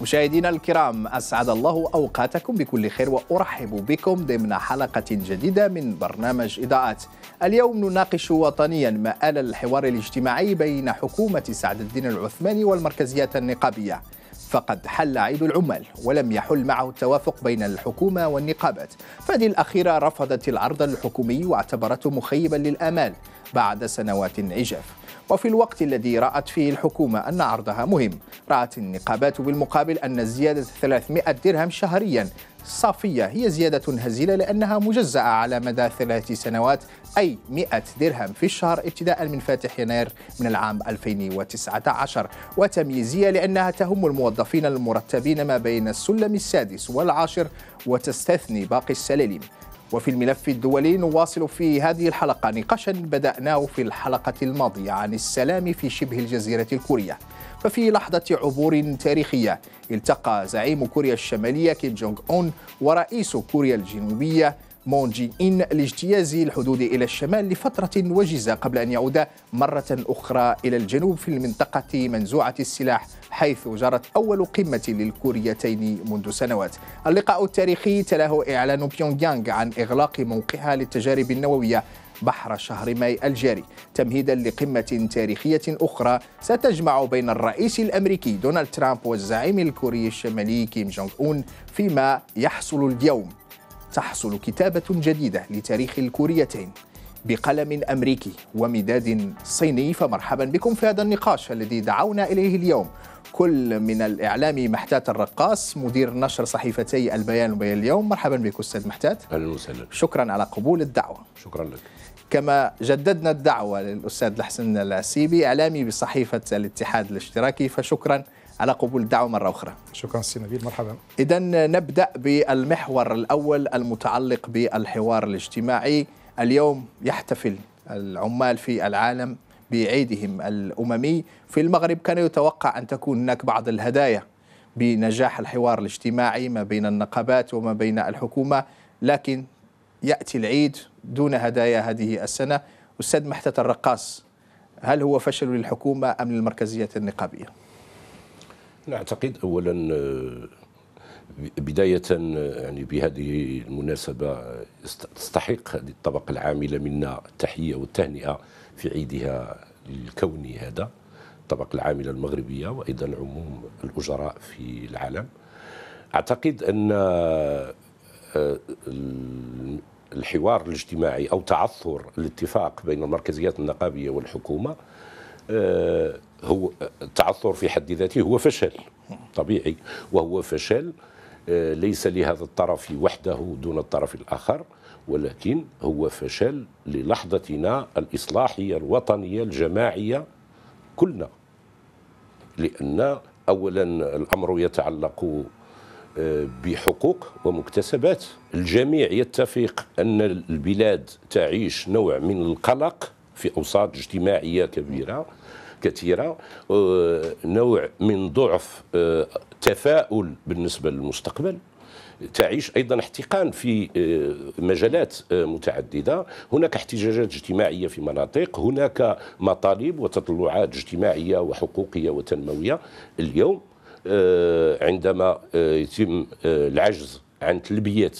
مشاهدينا الكرام أسعد الله أوقاتكم بكل خير وأرحب بكم ضمن حلقة جديدة من برنامج إضاءات اليوم نناقش وطنيا مآل الحوار الاجتماعي بين حكومة سعد الدين العثماني والمركزيات النقابية فقد حل عيد العمال ولم يحل معه التوافق بين الحكومة والنقابات فهذه الأخيرة رفضت العرض الحكومي واعتبرته مخيبا للآمال بعد سنوات عجاف وفي الوقت الذي رأت فيه الحكومة أن عرضها مهم رأت النقابات بالمقابل أن زيادة 300 درهم شهريا صافية هي زيادة هزيلة لأنها مجزأة على مدى ثلاث سنوات أي 100 درهم في الشهر ابتداء من فاتح يناير من العام 2019 وتمييزية لأنها تهم الموظفين المرتبين ما بين السلم السادس والعاشر وتستثني باقي السلالم وفي الملف الدولي نواصل في هذه الحلقة نقاشا بدأناه في الحلقة الماضية عن السلام في شبه الجزيرة الكورية ففي لحظة عبور تاريخية التقى زعيم كوريا الشمالية كيم جونغ أون ورئيس كوريا الجنوبية مون جين إن لاجتياز الحدود إلى الشمال لفترة وجيزة قبل أن يعود مرة أخرى إلى الجنوب في المنطقة منزوعة السلاح حيث جرت أول قمة للكوريتين منذ سنوات اللقاء التاريخي تلاه إعلان بيونغيانغ عن إغلاق موقعها للتجارب النووية بحر شهر ماي الجاري تمهيدا لقمة تاريخية أخرى ستجمع بين الرئيس الأمريكي دونالد ترامب والزعيم الكوري الشمالي كيم جونغ أون فيما يحصل اليوم تحصل كتابة جديدة لتاريخ الكوريتين بقلم أمريكي ومداد صيني فمرحبا بكم في هذا النقاش الذي دعونا إليه اليوم كل من الإعلامي محتات الرقاص مدير نشر صحيفتي البيان وبيان اليوم مرحبا بك أستاذ محتات أهلا وسهلا شكرا على قبول الدعوة شكرا لك كما جددنا الدعوة للأستاذ الحسن العسيبي إعلامي بصحيفة الاتحاد الاشتراكي فشكرا على قبول الدعوة مرة أخرى شكرا سي نبيل مرحبا إذا نبدأ بالمحور الأول المتعلق بالحوار الاجتماعي اليوم يحتفل العمال في العالم بعيدهم الأممي في المغرب كان يتوقع أن تكون هناك بعض الهدايا بنجاح الحوار الاجتماعي ما بين النقابات وما بين الحكومة لكن يأتي العيد دون هدايا هذه السنة أستاذ محتة الرقاص هل هو فشل للحكومة أم للمركزية النقابية؟ نعتقد أولا آه، بداية يعني بهذه المناسبة تستحق هذه الطبقة العاملة منا التحية والتهنئة في عيدها الكوني هذا الطبقة العاملة المغربية وأيضا عموم الأجراء في العالم أعتقد أن آه، الحوار الاجتماعي أو تعثر الاتفاق بين المركزيات النقابية والحكومة آه، هو التعثر آه، في حد ذاته هو فشل طبيعي وهو فشل آه، ليس لهذا الطرف وحده دون الطرف الآخر ولكن هو فشل للحظتنا الإصلاحية الوطنية الجماعية كلنا لأن أولا الأمر يتعلق آه، بحقوق ومكتسبات الجميع يتفق أن البلاد تعيش نوع من القلق في أوساط اجتماعية كبيرة كثيرة آه، نوع من ضعف آه، تفاؤل بالنسبة للمستقبل تعيش ايضا احتقان في آه، مجالات متعدده، هناك احتجاجات اجتماعيه في مناطق، هناك مطالب وتطلعات اجتماعيه وحقوقيه وتنمويه اليوم عندما يتم العجز عن تلبيه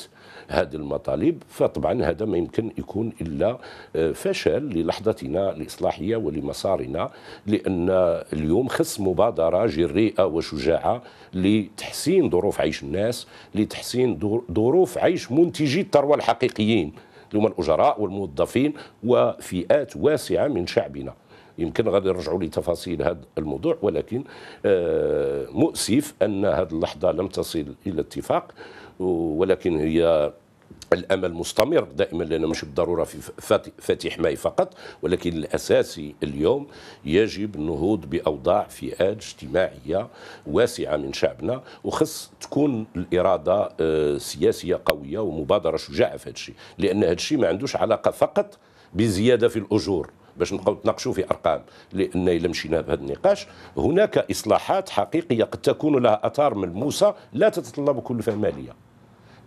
هذه المطالب فطبعا هذا ما يمكن يكون إلا آه، فشل للحظتنا الإصلاحية ولمسارنا لأن اليوم خص مبادرة جريئة وشجاعة لتحسين ظروف عيش الناس لتحسين ظروف عيش منتجي الثروة الحقيقيين اللي هما الأجراء والموظفين وفئات واسعة من شعبنا يمكن غادي نرجعوا لتفاصيل هذا الموضوع ولكن آه، مؤسف ان هذه اللحظه لم تصل الى اتفاق ولكن هي الامل مستمر دائما لانه مش بالضروره في فاتح ماي فقط ولكن الاساسي اليوم يجب النهوض باوضاع فئات اجتماعيه واسعه من شعبنا وخص تكون الاراده آه، سياسيه قويه ومبادره شجاعه في هذا الشيء لان هذا الشيء ما عندوش علاقه فقط بزياده في الاجور باش نبقاو نتناقشوا في ارقام لان الا مشينا بهذا النقاش هناك اصلاحات حقيقيه قد تكون لها اثار ملموسه لا تتطلب كلفه ماليه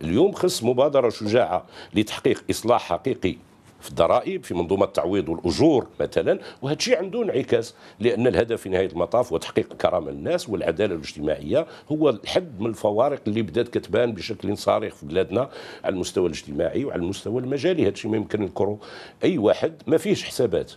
اليوم خص مبادره شجاعه لتحقيق اصلاح حقيقي في الضرائب في منظومه التعويض والاجور مثلا وهذا الشيء عنده انعكاس لان الهدف في نهايه المطاف هو تحقيق كرامه الناس والعداله الاجتماعيه هو الحد من الفوارق اللي بدات كتبان بشكل صارخ في بلادنا على المستوى الاجتماعي وعلى المستوى المجالي هذا الشيء ما يمكن نذكره اي واحد ما فيهش حسابات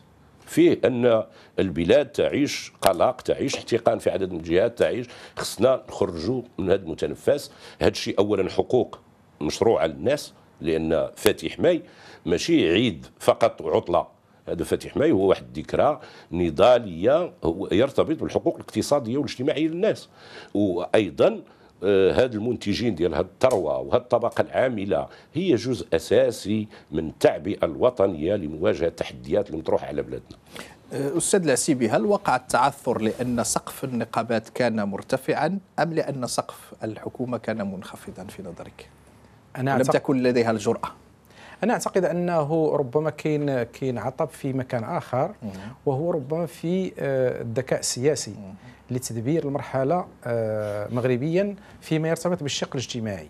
فيه ان البلاد تعيش قلق تعيش احتقان في عدد من الجهات تعيش خصنا نخرجوا من هذا المتنفس هذا الشيء اولا حقوق مشروعه للناس لان فاتح ماي ماشي عيد فقط وعطله هذا فاتح ماي هو واحد الذكرى نضاليه يرتبط بالحقوق الاقتصاديه والاجتماعيه للناس وايضا آه، هاد المنتجين ديال هاد الثروه وهاد الطبقه العامله هي جزء اساسي من التعبئه الوطنيه لمواجهه التحديات المطروحه على بلادنا آه، استاذ العسيبي هل وقع التعثر لان سقف النقابات كان مرتفعا ام لان سقف الحكومه كان منخفضا في نظرك؟ أنا لم تكن لديها الجراه انا اعتقد انه ربما كاين كاين عطب في مكان اخر وهو ربما في آه، الذكاء السياسي لتدبير المرحله آه، مغربيا فيما يرتبط بالشق الاجتماعي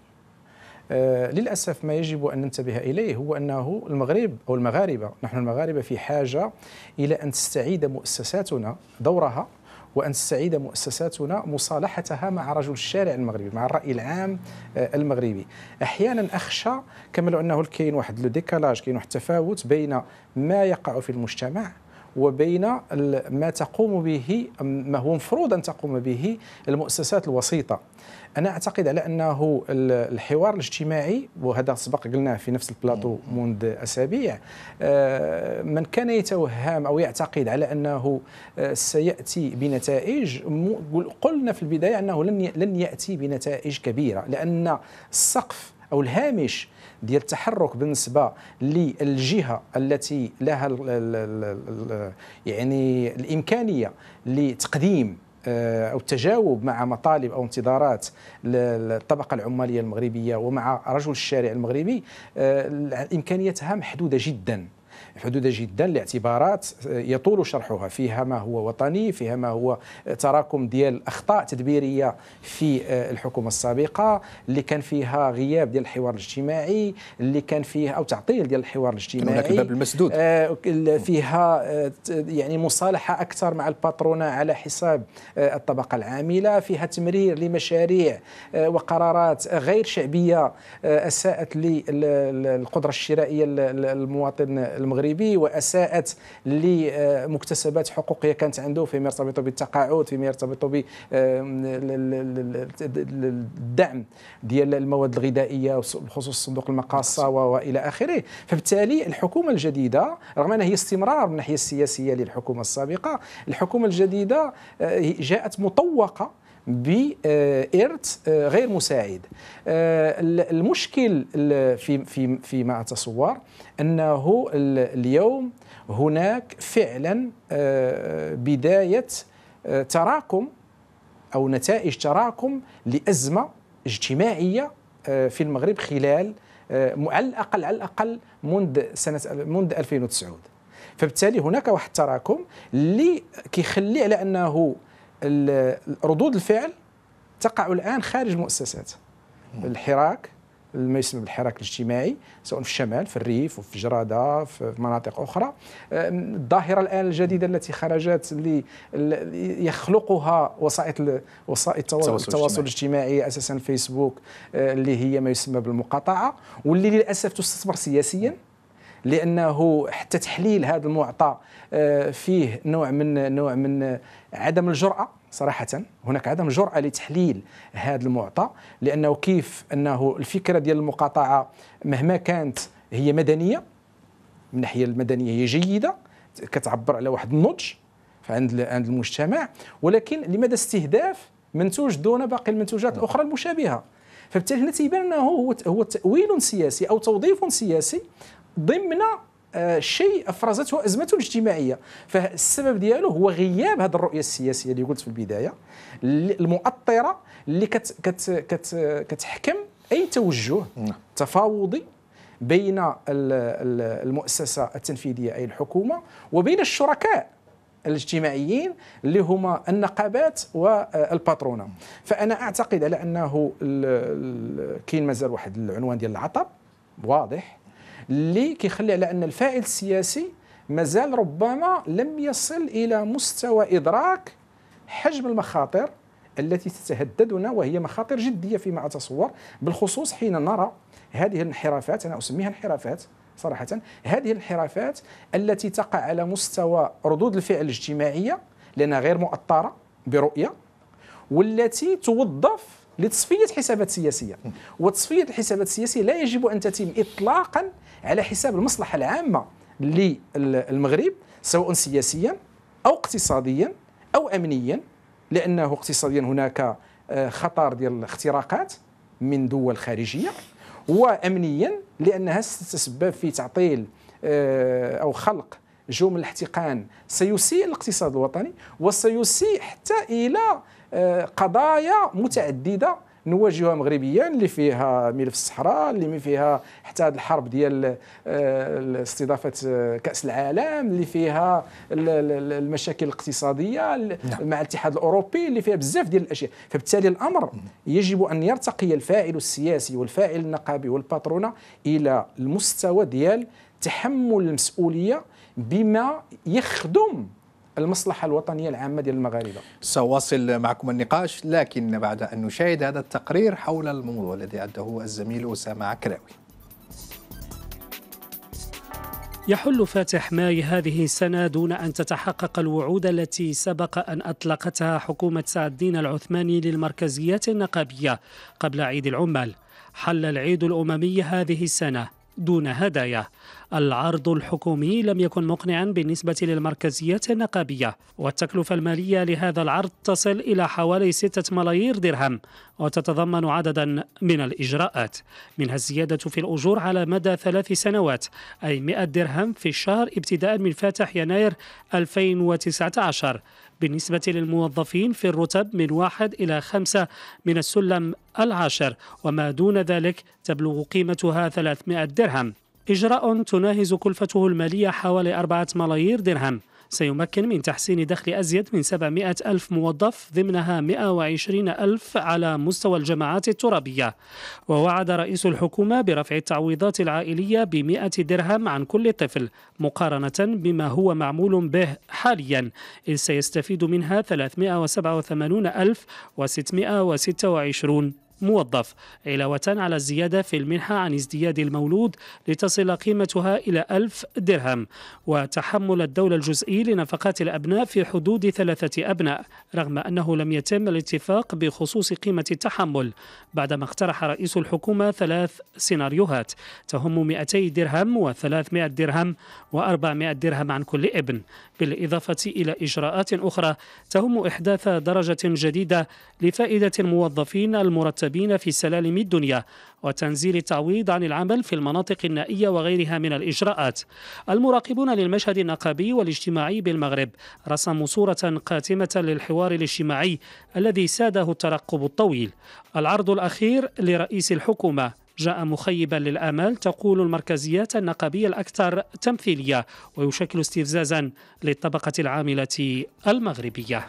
آه، للاسف ما يجب ان ننتبه اليه هو انه المغرب او المغاربه نحن المغاربه في حاجه الى ان تستعيد مؤسساتنا دورها وأن تستعيد مؤسساتنا مصالحتها مع رجل الشارع المغربي مع الرأي العام آه، المغربي أحيانا أخشى كما لو أنه كاين واحد لو ديكالاج كاين واحد التفاوت بين ما يقع في المجتمع وبين ما تقوم به ما هو مفروض أن تقوم به المؤسسات الوسيطة أنا أعتقد على أنه الحوار الاجتماعي وهذا سبق قلناه في نفس البلاطو منذ أسابيع آه، من كان يتوهم أو يعتقد على أنه آه، سيأتي بنتائج قلنا في البداية أنه لن يأتي بنتائج كبيرة لأن السقف أو الهامش ديال التحرك بالنسبه للجهه التي لها الـ الـ يعني الامكانيه لتقديم آه، او التجاوب مع مطالب او انتظارات الطبقه العماليه المغربيه ومع رجل الشارع المغربي آه، امكانيتها محدوده جدا حدوده جدا لاعتبارات آه، يطول شرحها فيها ما هو وطني فيها ما هو تراكم ديال اخطاء تدبيريه في آه، الحكومه السابقه اللي كان فيها غياب ديال الحوار الاجتماعي اللي كان فيها او تعطيل ديال الحوار الاجتماعي هناك الباب المسدود آه، فيها يعني مصالحه اكثر مع الباترونه على حساب الطبقه العامله فيها تمرير لمشاريع وقرارات غير شعبيه اساءت للقدره الشرائيه للمواطن المغربي المغربي واساءت لمكتسبات حقوقيه كانت عنده فيما يرتبط بالتقاعد فيما يرتبط بالدعم ديال المواد الغذائيه بخصوص صندوق المقاصه والى اخره فبالتالي الحكومه الجديده رغم انها هي استمرار من الناحيه السياسيه للحكومه السابقه الحكومه الجديده آه، جاءت مطوقه بإرث آه، آه، غير مساعد آه، المشكل في في في مع أتصور أنه اليوم هناك فعلا بداية تراكم أو نتائج تراكم لأزمة اجتماعية في المغرب خلال على الأقل على الأقل منذ سنة منذ 2009 فبالتالي هناك واحد التراكم اللي كيخلي على أنه ردود الفعل تقع الان خارج المؤسسات الحراك ما يسمى بالحراك الاجتماعي سواء في الشمال في الريف وفي جراده في مناطق اخرى الظاهره الان الجديده التي خرجت اللي يخلقها وسائط وسائط التواصل, التواصل الاجتماعي اساسا فيسبوك اللي هي ما يسمى بالمقاطعه واللي للاسف تستثمر سياسيا لانه حتى تحليل هذا المعطى آه، فيه نوع من نوع من عدم الجراه صراحة هناك عدم جرأة لتحليل هذا المعطى لأنه كيف أنه الفكرة ديال المقاطعة مهما كانت هي مدنية من الناحية المدنية هي جيدة كتعبر على واحد النضج عند عند المجتمع ولكن لماذا استهداف منتوج دون باقي المنتوجات الأخرى المشابهة فبالتالي هنا تيبان أنه هو هو تأويل سياسي أو توظيف سياسي ضمن آه، شيء افرزته ازمته الاجتماعيه فالسبب ديالو هو غياب هذه الرؤيه السياسيه اللي قلت في البدايه المؤطره اللي كت كت كت كتحكم اي توجه نعم. تفاوضي بين المؤسسه التنفيذيه اي الحكومه وبين الشركاء الاجتماعيين اللي هما النقابات والباترونا فانا اعتقد على انه كاين مازال واحد العنوان ديال العطب واضح اللي كيخلي على ان الفاعل السياسي مازال ربما لم يصل الى مستوى ادراك حجم المخاطر التي تتهددنا وهي مخاطر جديه فيما اتصور بالخصوص حين نرى هذه الانحرافات انا اسميها انحرافات صراحه هذه الانحرافات التي تقع على مستوى ردود الفعل الاجتماعيه لانها غير مؤطره برؤيه والتي توظف لتصفيه حسابات سياسيه وتصفيه الحسابات السياسيه لا يجب ان تتم اطلاقا على حساب المصلحه العامه للمغرب سواء سياسيا او اقتصاديا او امنيا لانه اقتصاديا هناك آه، خطر ديال الاختراقات من دول خارجيه وامنيا لانها ستتسبب في تعطيل آه، او خلق جو من الاحتقان سيسيء الاقتصاد الوطني وسيسيء حتى الى آه، قضايا متعدده نواجهها مغربيا اللي فيها ملف الصحراء اللي فيها حتى الحرب ديال آه، استضافه آه، كاس العالم اللي فيها المشاكل الاقتصاديه نعم. مع الاتحاد الاوروبي اللي فيها بزاف ديال الاشياء فبالتالي الامر يجب ان يرتقي الفاعل السياسي والفاعل النقابي والباترونه الى المستوى ديال تحمل المسؤوليه بما يخدم المصلحه الوطنيه العامه ديال المغاربه. سواصل معكم النقاش لكن بعد ان نشاهد هذا التقرير حول الموضوع الذي اده الزميل اسامه عكراوي. يحل فاتح ماي هذه السنة دون أن تتحقق الوعود التي سبق أن أطلقتها حكومة سعد الدين العثماني للمركزيات النقابية قبل عيد العمال حل العيد الأممي هذه السنة دون هدايا العرض الحكومي لم يكن مقنعا بالنسبة للمركزية النقابية والتكلفة المالية لهذا العرض تصل إلى حوالي 6 ملايير درهم وتتضمن عددا من الإجراءات منها الزيادة في الأجور على مدى ثلاث سنوات أي 100 درهم في الشهر ابتداء من فاتح يناير 2019 بالنسبة للموظفين في الرتب من واحد إلى خمسة من السلم العاشر وما دون ذلك تبلغ قيمتها 300 درهم إجراء تناهز كلفته المالية حوالي أربعة ملايير درهم سيمكن من تحسين دخل أزيد من 700 ألف موظف ضمنها 120 ألف على مستوى الجماعات الترابية ووعد رئيس الحكومة برفع التعويضات العائلية ب 100 درهم عن كل طفل مقارنة بما هو معمول به حاليا إذ سيستفيد منها 387 ألف و626 موظف علاوة على الزيادة في المنحة عن ازدياد المولود لتصل قيمتها إلى ألف درهم وتحمل الدولة الجزئي لنفقات الأبناء في حدود ثلاثة أبناء رغم أنه لم يتم الاتفاق بخصوص قيمة التحمل بعدما اقترح رئيس الحكومة ثلاث سيناريوهات تهم 200 درهم و300 درهم و400 درهم عن كل ابن بالإضافة إلى إجراءات أخرى تهم إحداث درجة جديدة لفائدة الموظفين المرتبين المسببين في سلالم الدنيا وتنزيل التعويض عن العمل في المناطق النائية وغيرها من الإجراءات المراقبون للمشهد النقابي والاجتماعي بالمغرب رسموا صورة قاتمة للحوار الاجتماعي الذي ساده الترقب الطويل العرض الأخير لرئيس الحكومة جاء مخيبا للامال تقول المركزيات النقابيه الاكثر تمثيليه ويشكل استفزازا للطبقه العامله المغربيه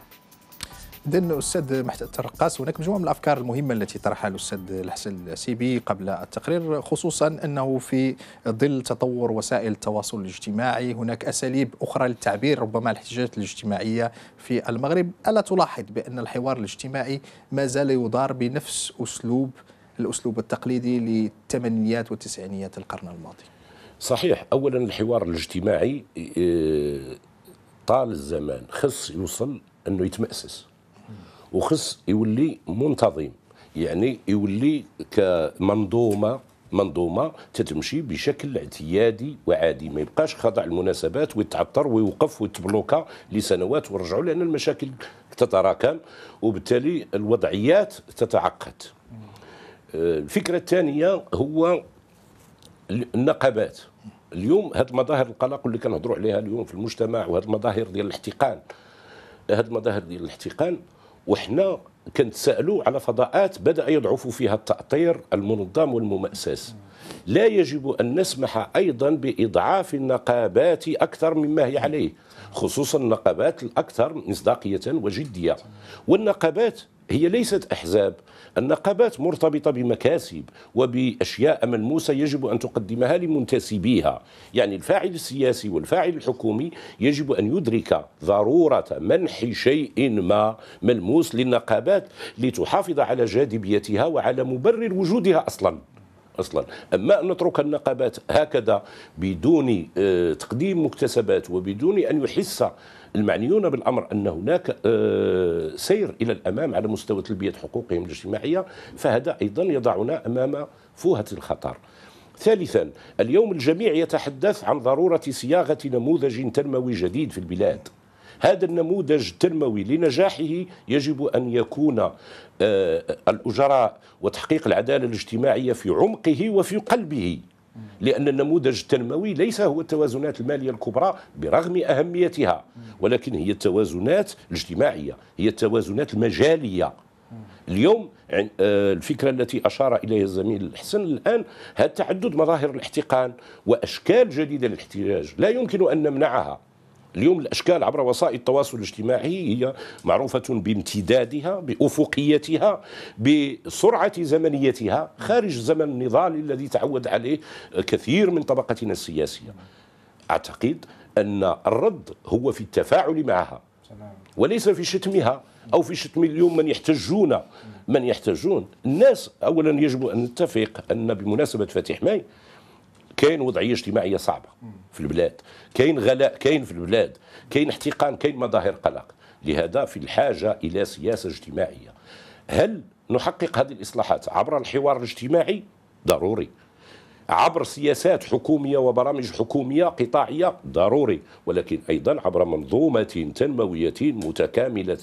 اذا أستاذ محتاج الترقاس هناك مجموعه من الافكار المهمه التي طرحها الاستاذ الحسن السيبي قبل التقرير خصوصا انه في ظل تطور وسائل التواصل الاجتماعي هناك اساليب اخرى للتعبير ربما الاحتجاجات الاجتماعيه في المغرب الا تلاحظ بان الحوار الاجتماعي ما زال يدار بنفس اسلوب الاسلوب التقليدي للثمانينيات والتسعينيات القرن الماضي صحيح اولا الحوار الاجتماعي آه، طال الزمان خص يوصل انه يتمأسس وخص يولي منتظم يعني يولي كمنظومه منظومه تتمشي بشكل اعتيادي وعادي ما يبقاش خضع المناسبات ويتعطر ويوقف ويتبلوكا لسنوات ويرجعوا لان المشاكل تتراكم وبالتالي الوضعيات تتعقد آه، الفكره الثانيه هو النقابات اليوم هاد المظاهر القلق اللي كنهضروا عليها اليوم في المجتمع وهاد المظاهر ديال الاحتقان هاد المظاهر ديال الاحتقان وحنا كنتسائلوا على فضاءات بدا يضعف فيها التاطير المنظم والمؤسس لا يجب ان نسمح ايضا باضعاف النقابات اكثر مما هي عليه خصوصا النقابات الاكثر مصداقيه وجديه والنقابات هي ليست احزاب النقابات مرتبطه بمكاسب وباشياء ملموسه يجب ان تقدمها لمنتسبيها، يعني الفاعل السياسي والفاعل الحكومي يجب ان يدرك ضروره منح شيء ما ملموس للنقابات لتحافظ على جاذبيتها وعلى مبرر وجودها اصلا. اصلا اما ان نترك النقابات هكذا بدون آه، تقديم مكتسبات وبدون ان يحس المعنيون بالأمر أن هناك آه، سير إلى الأمام على مستوى تلبية حقوقهم الاجتماعية فهذا أيضا يضعنا أمام فوهة الخطر ثالثا اليوم الجميع يتحدث عن ضرورة صياغة نموذج تنموي جديد في البلاد هذا النموذج التنموي لنجاحه يجب أن يكون آه، الأجراء وتحقيق العدالة الاجتماعية في عمقه وفي قلبه لأن النموذج التنموي ليس هو التوازنات المالية الكبرى برغم أهميتها ولكن هي التوازنات الاجتماعية هي التوازنات المجالية اليوم آه، الفكرة التي أشار إليها الزميل الحسن الآن تعدد مظاهر الاحتقان وأشكال جديدة للاحتجاج لا يمكن أن نمنعها اليوم الاشكال عبر وسائل التواصل الاجتماعي هي معروفه بامتدادها بافقيتها بسرعه زمنيتها خارج زمن النضال الذي تعود عليه كثير من طبقتنا السياسيه اعتقد ان الرد هو في التفاعل معها وليس في شتمها او في شتم اليوم من يحتجون من يحتجون الناس اولا يجب ان نتفق ان بمناسبه فتح ماي كاين وضعيه اجتماعيه صعبه في البلاد كاين غلاء كاين في البلاد كاين احتقان كاين مظاهر قلق لهذا في الحاجه الى سياسه اجتماعيه هل نحقق هذه الاصلاحات عبر الحوار الاجتماعي ضروري عبر سياسات حكوميه وبرامج حكوميه قطاعيه ضروري ولكن ايضا عبر منظومه تنمويه متكامله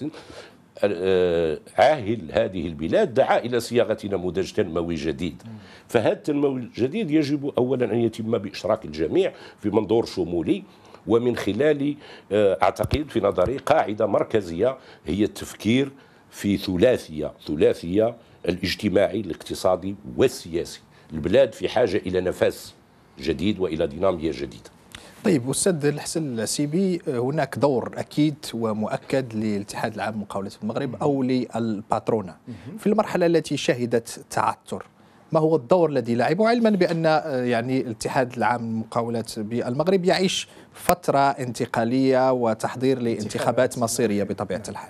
آه، عاهل هذه البلاد دعا إلى صياغة نموذج تنموي جديد فهذا التنموي الجديد يجب أولا أن يتم بإشراك الجميع في منظور شمولي ومن خلال آه، أعتقد في نظري قاعدة مركزية هي التفكير في ثلاثية ثلاثية الاجتماعي الاقتصادي والسياسي البلاد في حاجة إلى نفس جديد وإلى دينامية جديدة طيب استاذ الحسن السيبي هناك دور اكيد ومؤكد للاتحاد العام لمقاولات المغرب او للباترونه في المرحله التي شهدت تعثر ما هو الدور الذي لعبه علما بان يعني الاتحاد العام للمقاولات بالمغرب يعيش فتره انتقاليه وتحضير لانتخابات مصيريه بطبيعه نعم. الحال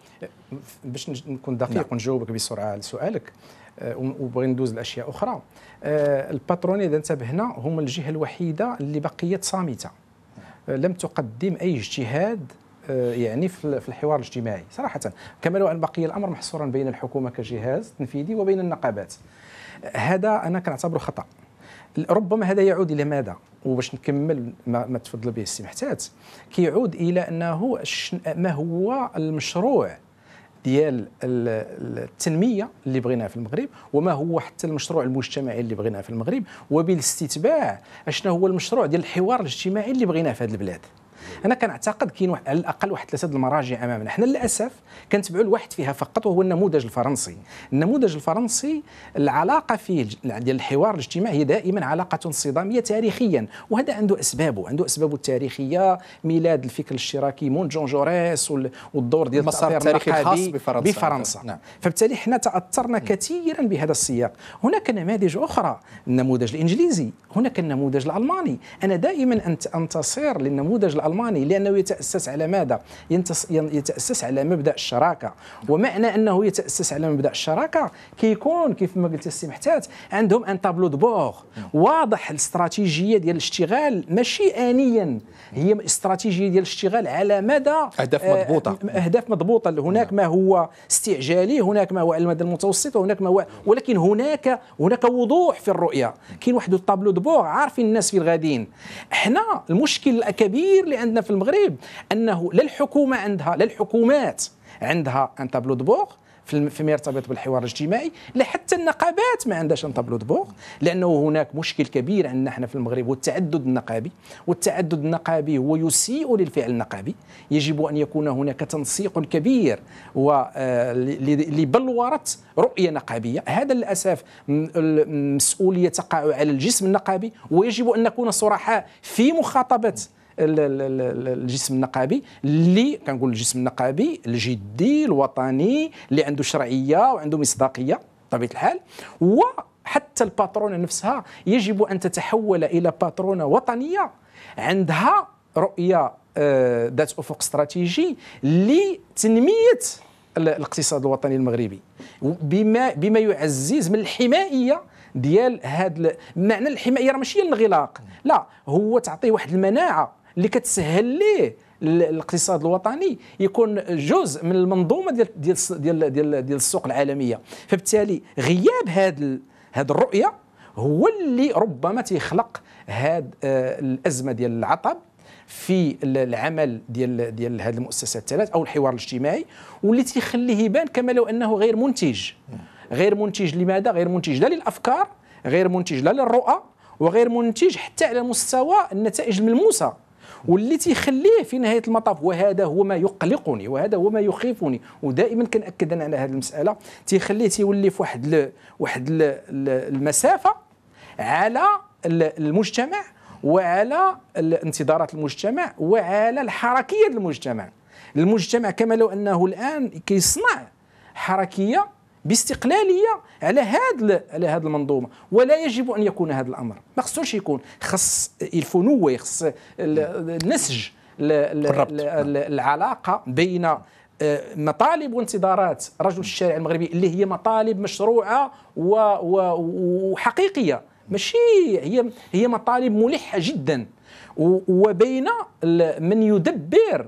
باش نكون دقيق نعم. ونجاوبك بسرعه على سؤالك آه، وبغي ندوز لاشياء اخرى آه، الباترون اذا انتبهنا هما الجهه الوحيده اللي بقيت صامته لم تقدم اي اجتهاد آه، يعني في الحوار الاجتماعي صراحه كما لو ان بقي الامر محصورا بين الحكومه كجهاز تنفيذي وبين النقابات هذا انا كنعتبره خطا ربما هذا يعود الى ماذا وباش نكمل ما, ما تفضل به السي محتات كيعود الى انه ما هو المشروع ديال التنميه اللي بغيناها في المغرب وما هو حتى المشروع المجتمعي اللي بغيناه في المغرب وبالاستتباع اشنا هو المشروع ديال الحوار الاجتماعي اللي بغيناه في هذه البلاد انا كنعتقد كاين على الاقل واحد ثلاثه المراجع امامنا حنا للاسف كنتبعوا الواحد فيها فقط وهو النموذج الفرنسي النموذج الفرنسي العلاقه فيه ديال الحوار الاجتماعي هي دائما علاقه انصداميه تاريخيا وهذا عنده اسبابه عنده اسبابه التاريخيه ميلاد الفكر الاشتراكي مون جون جوريس والدور ديال التاريخ التاريخي الخاص بفرنسا بفرنسا نعم. فبالتالي حنا تاثرنا كثيرا بهذا السياق هناك نماذج اخرى النموذج الانجليزي هناك النموذج الالماني انا دائما انتصر للنموذج الالماني الروماني لانه يتاسس على ماذا؟ يتاسس على مبدا الشراكه ومعنى انه يتاسس على مبدا الشراكه كيكون كيف ما قلت السي محتات عندهم ان تابلو دبور واضح الاستراتيجيه ديال الاشتغال ماشي انيا هي استراتيجيه ديال الاشتغال على مدى اهداف آه، مضبوطه اهداف مضبوطه هناك ما هو استعجالي هناك ما هو على المدى المتوسط وهناك ما هو ولكن هناك هناك وضوح في الرؤيه كاين واحد الطابلو دبور عارفين الناس في الغادين حنا المشكل الكبير اللي عندنا في المغرب انه لا الحكومه عندها لا الحكومات عندها ان تابلو دبور فيما يرتبط بالحوار الاجتماعي لحتى النقابات ما عندهاش ان تابلو دو لانه هناك مشكل كبير عندنا احنا في المغرب هو التعدد النقابي والتعدد النقابي هو يسيء للفعل النقابي يجب ان يكون هناك تنسيق كبير و آه، لبلوره رؤيه نقابيه هذا للاسف المسؤوليه تقع على الجسم النقابي ويجب ان نكون صرحاء في مخاطبه الجسم النقابي اللي كنقول الجسم النقابي الجدي الوطني اللي عنده شرعيه وعنده مصداقيه بطبيعه الحال وحتى الباترونه نفسها يجب ان تتحول الى باترونه وطنيه عندها رؤيه آه، ذات افق استراتيجي لتنميه الاقتصاد الوطني المغربي بما بما يعزز من الحمائيه ديال هذا معنى الحمايه راه ماشي الانغلاق لا هو تعطيه واحد المناعه اللي كتسهل ليه الاقتصاد الوطني يكون جزء من المنظومه ديال ديال ديال ديال, ديال السوق العالميه فبالتالي غياب هذا هذه الرؤيه هو اللي ربما تيخلق هذه آه، الازمه ديال العطب في العمل ديال ديال هذه المؤسسات الثلاث او الحوار الاجتماعي واللي تيخليه يبان كما لو انه غير منتج غير منتج لماذا غير منتج لا للافكار غير منتج لا للرؤى وغير منتج حتى على مستوى النتائج الملموسه واللي تيخليه في نهايه المطاف وهذا هو ما يقلقني وهذا هو ما يخيفني ودائما كنأكد انا على هذه المساله تيخليه تيولي في واحد واحد المسافه على المجتمع وعلى انتظارات المجتمع وعلى الحركيه المجتمع المجتمع كما لو انه الان كيصنع حركيه باستقلاليه على هذا على هذه المنظومه ولا يجب ان يكون هذا الامر ما خصوش يكون خص الفنو خص النسج العلاقه بين آه، مطالب وانتظارات رجل الشارع المغربي اللي هي مطالب مشروعه وحقيقيه ماشي هي هي مطالب ملحه جدا وبين من يدبر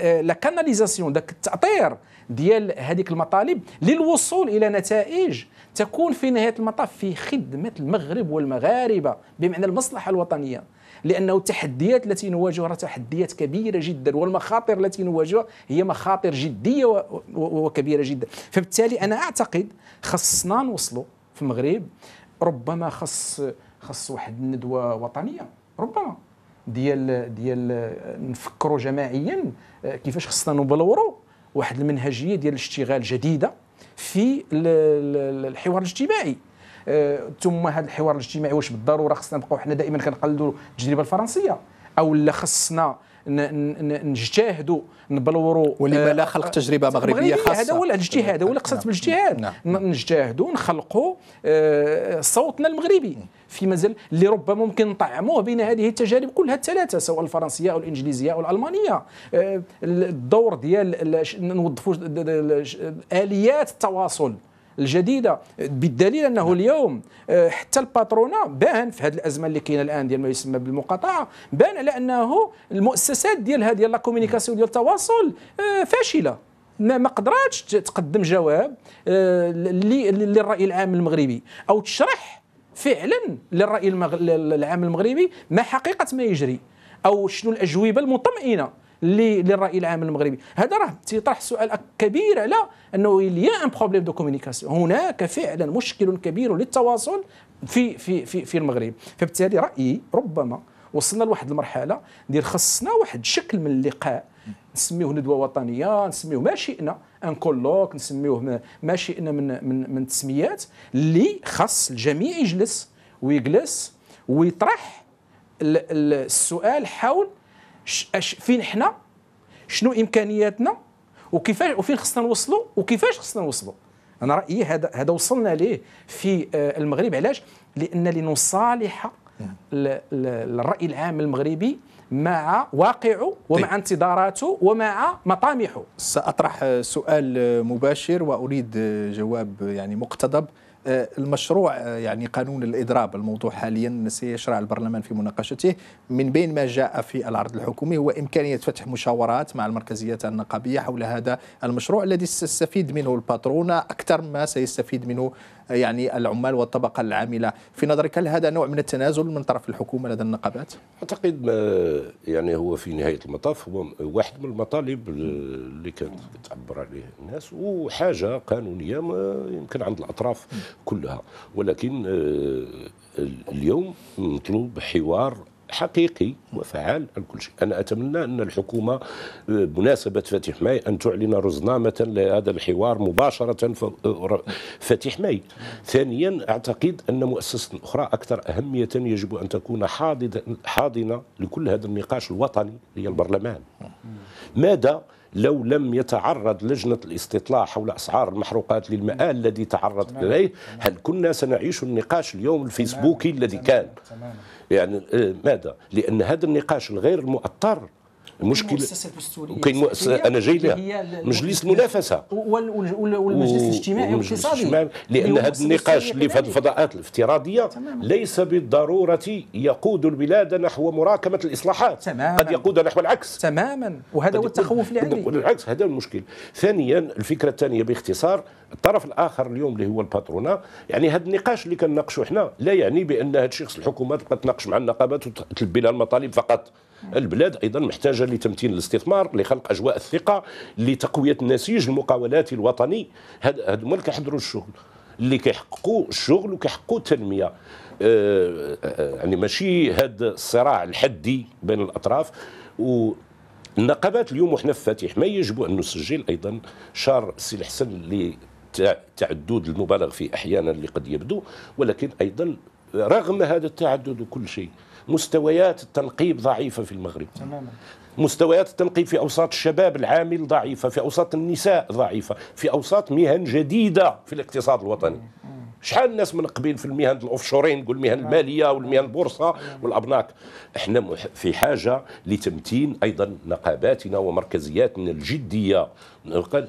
لا آه، كاناليزاسيون داك التاطير ديال هذيك المطالب للوصول الى نتائج تكون في نهايه المطاف في خدمه المغرب والمغاربه بمعنى المصلحه الوطنيه لانه التحديات التي نواجهها تحديات كبيره جدا والمخاطر التي نواجهها هي مخاطر جديه وكبيره جدا فبالتالي انا اعتقد خصنا نوصلوا في المغرب ربما خص خص واحد الندوه وطنيه ربما ديال ديال نفكروا جماعيا آه، كيفاش خصنا نبلوروا واحد المنهجيه ديال الاشتغال جديده في الحوار الاجتماعي آه، ثم هذا الحوار الاجتماعي واش بالضروره خصنا نبقاو حنا دائما كنقلدوا التجربه الفرنسيه او لا خصنا نجتهدوا نبلوروا ولما لا آه، خلق تجربه مغربيه خاصه هذا هو الاجتهاد هو اللي قصدت بالاجتهاد نعم. نجتهدوا نعم. نخلقوا آه، صوتنا المغربي في مازال اللي ربما ممكن نطعموه بين هذه التجارب كلها الثلاثه سواء الفرنسيه او الانجليزيه او الالمانيه آه، الدور ديال نوظفوا اليات التواصل الجديده بالدليل انه نعم. اليوم آه، حتى الباترونا بان في هذه الازمه اللي كاينه الان ديال ما يسمى بالمقاطعه بان على انه المؤسسات ديالها ديال لا ديال التواصل آه، فاشله ما قدراتش تقدم جواب آه، للراي العام المغربي او تشرح فعلا للراي العام المغربي ما حقيقه ما يجري او شنو الاجوبه المطمئنه للراي العام المغربي هذا راه تيطرح سؤال كبير على انه يا ان بروبليم دو كومونيكاسيون هناك فعلا مشكل كبير للتواصل في في في, في المغرب فبالتالي رايي ربما وصلنا لواحد المرحله ندير خصنا واحد الشكل من اللقاء نسميوه ندوه وطنيه نسميوه ما شئنا ان كولوك نسميوه ما شئنا من من من تسميات اللي خاص الجميع يجلس ويجلس ويطرح السؤال حول اش فين حنا شنو امكانياتنا وكيفاش وفين خصنا نوصلوا وكيفاش خصنا نوصلوا انا رايي هذا هذا وصلنا ليه في آه، المغرب علاش لان لنصالح الراي العام المغربي مع واقعه ومع طيب. انتظاراته ومع مطامحه ساطرح سؤال مباشر واريد جواب يعني مقتضب آه، المشروع آه، يعني قانون الإضراب الموضوع حاليا سيشرع البرلمان في مناقشته من بين ما جاء في العرض الحكومي هو إمكانية فتح مشاورات مع المركزيات النقابية حول هذا المشروع الذي سيستفيد منه الباترونة أكثر ما سيستفيد منه يعني العمال والطبقة العاملة في نظرك هل هذا نوع من التنازل من طرف الحكومة لدى النقابات؟ أعتقد ما يعني هو في نهاية المطاف هو واحد من المطالب اللي كانت تعبر عليه الناس وحاجة قانونية ما يمكن عند الأطراف كلها ولكن آه، اليوم مطلوب حوار حقيقي وفعال عن كل شيء أنا أتمنى أن الحكومة آه، بمناسبة فاتح ماي أن تعلن رزنامة لهذا الحوار مباشرة فاتح آه، ماي ثانيا أعتقد أن مؤسسة أخرى أكثر أهمية يجب أن تكون حاضنة لكل هذا النقاش الوطني هي البرلمان ماذا لو لم يتعرض لجنة الاستطلاع حول أسعار المحروقات للمآل الذي تعرض إليه هل كنا سنعيش النقاش اليوم الفيسبوكي الذي كان يعني إيه، ماذا؟ لأن هذا النقاش الغير مؤطر المشكل وكاين مؤسسه انا جاي لها مجلس المنافسه والمجلس الاجتماعي والاقتصادي لان هذا النقاش اللي في هذه الفضاءات الافتراضيه ليس بالضروره يقود البلاد نحو مراكمه الاصلاحات تماما قد يقود نحو العكس تماما وهذا هو التخوف اللي عندي العكس هذا المشكل ثانيا الفكره الثانيه باختصار الطرف الاخر اليوم اللي هو الباترونا يعني هذا النقاش اللي كنناقشوا حنا لا يعني بان هذا الشخص الحكومات تبقى تناقش مع النقابات وتلبي لها المطالب فقط البلاد ايضا محتاجه لتمتين الاستثمار لخلق اجواء الثقه لتقويه النسيج المقاولات الوطني هاد هاد هما اللي كيحضروا الشغل اللي كيحققوا الشغل وكيحققوا التنميه آه, آه، يعني ماشي هذا الصراع الحدي بين الاطراف و النقابات اليوم وحنا في فاتح ما يجب ان نسجل ايضا شار السي الحسن لتعدد المبالغ فيه احيانا اللي قد يبدو ولكن ايضا رغم هذا التعدد وكل شيء مستويات التنقيب ضعيفه في المغرب تماما مستويات التنقيب في أوساط الشباب العامل ضعيفة في أوساط النساء ضعيفة في أوساط مهن جديدة في الاقتصاد الوطني شحال الناس من قبيل في المهن الاوفشورين نقول المهن نعم. الماليه والمهن نعم. البورصه نعم. والابناك احنا في حاجه لتمتين ايضا نقاباتنا ومركزياتنا الجديه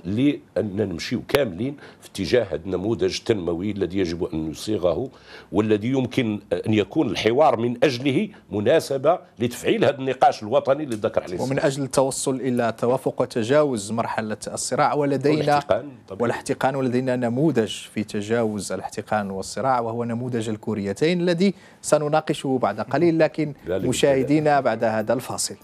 لان نمشيو كاملين في اتجاه هذا النموذج التنموي الذي يجب ان نصيغه والذي يمكن ان يكون الحوار من اجله مناسبه لتفعيل هذا النقاش الوطني اللي ذكر عليه ومن اجل التوصل الى توافق وتجاوز مرحله الصراع ولدينا والاحتقان, والاحتقان ولدينا نموذج في تجاوز الاحتقان الحرقان والصراع وهو نموذج الكوريتين الذي سنناقشه بعد قليل لكن مشاهدينا بعد هذا الفاصل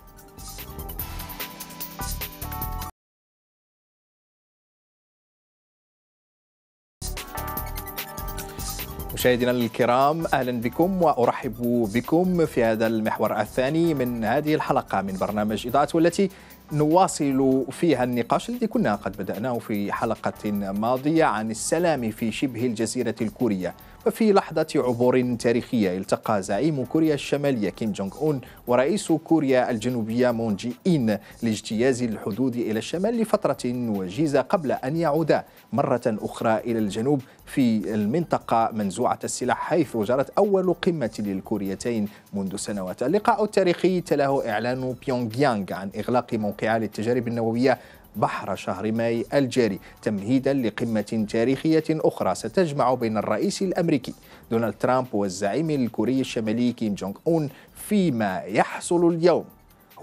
مشاهدينا الكرام اهلا بكم وارحب بكم في هذا المحور الثاني من هذه الحلقه من برنامج اضاءه والتي نواصل فيها النقاش الذي كنا قد بدأناه في حلقة ماضية عن السلام في شبه الجزيرة الكورية ففي لحظة عبور تاريخية التقى زعيم كوريا الشمالية كيم جونغ أون ورئيس كوريا الجنوبية مون جي إن لاجتياز الحدود إلى الشمال لفترة وجيزة قبل أن يعودا مرة أخرى إلى الجنوب في المنطقة منزوعة السلاح حيث جرت أول قمة للكوريتين منذ سنوات اللقاء التاريخي تلاه إعلان بيونغيانغ عن إغلاق موقعها للتجارب النووية بحر شهر ماي الجاري تمهيدا لقمة تاريخية أخرى ستجمع بين الرئيس الأمريكي دونالد ترامب والزعيم الكوري الشمالي كيم جونغ أون فيما يحصل اليوم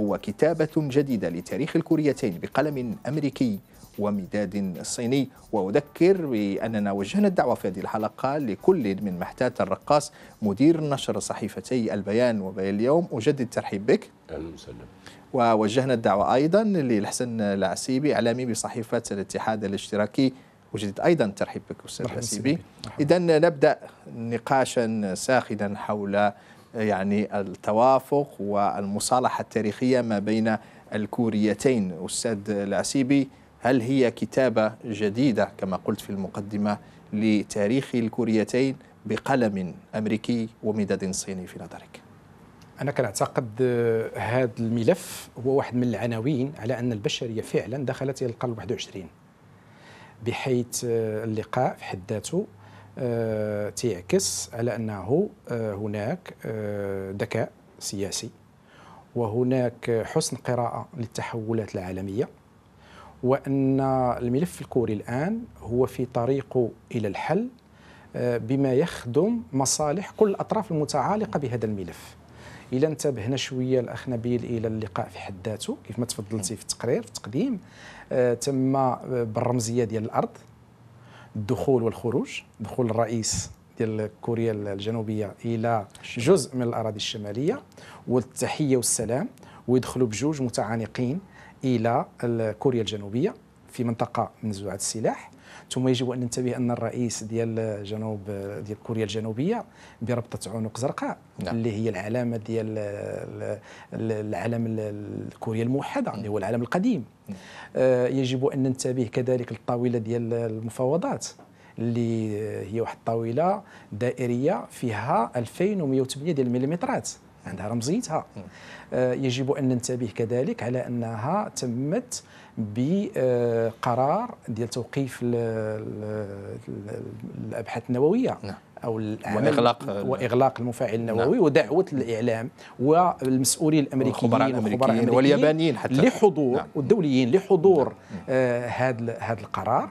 هو كتابة جديدة لتاريخ الكوريتين بقلم أمريكي ومداد صيني وأذكر بأننا وجهنا الدعوة في هذه الحلقة لكل من محتات الرقاص مدير نشر صحيفتي البيان وبيان اليوم أجدد الترحيب بك أهلا وسهلا ووجهنا الدعوة أيضا للحسن العسيبي إعلامي بصحيفة الاتحاد الاشتراكي وجدت ايضا ترحيب بك استاذ حسيبي اذا نبدا نقاشا ساخنا حول يعني التوافق والمصالحه التاريخيه ما بين الكوريتين استاذ العسيبي هل هي كتابة جديدة كما قلت في المقدمة لتاريخ الكوريتين بقلم أمريكي ومداد صيني في نظرك أنا كنعتقد آه، هذا الملف هو واحد من العناوين على أن البشرية فعلا دخلت إلى القرن 21 بحيث آه، اللقاء في حد ذاته آه، تيعكس على أنه هناك ذكاء سياسي وهناك حسن قراءة للتحولات العالمية وأن الملف الكوري الآن هو في طريقه إلى الحل آه، بما يخدم مصالح كل الأطراف المتعالقة بهذا الملف الى انتبهنا شوية الأخ نبيل إلى اللقاء في حد ذاته كيف ما تفضلتي في التقرير في التقديم آه، تم آه، بالرمزية ديال الأرض الدخول والخروج دخول الرئيس ديال كوريا الجنوبيه الى جزء من الاراضي الشماليه والتحيه والسلام ويدخلوا بجوج متعانقين الى كوريا الجنوبيه في منطقه منزوعه السلاح ثم يجب ان ننتبه ان الرئيس ديال جنوب ديال كوريا الجنوبيه بربطه عنق زرقاء نعم. اللي هي العلامه ديال العلم الكوريا الموحده اللي هو العلم القديم نعم. آه، يجب ان ننتبه كذلك للطاوله ديال المفاوضات اللي هي واحد الطاوله دائريه فيها 2108 ديال المليمترات عندها رمزيتها آه، يجب ان ننتبه كذلك على انها تمت بقرار ديال توقيف الابحاث النوويه نعم. او واغلاق واغلاق المفاعل نعم. النووي نعم. ودعوه الاعلام والمسؤولين الامريكيين والخبراء واليابانيين حتى لحضور نعم. والدوليين لحضور نعم. آه هذا القرار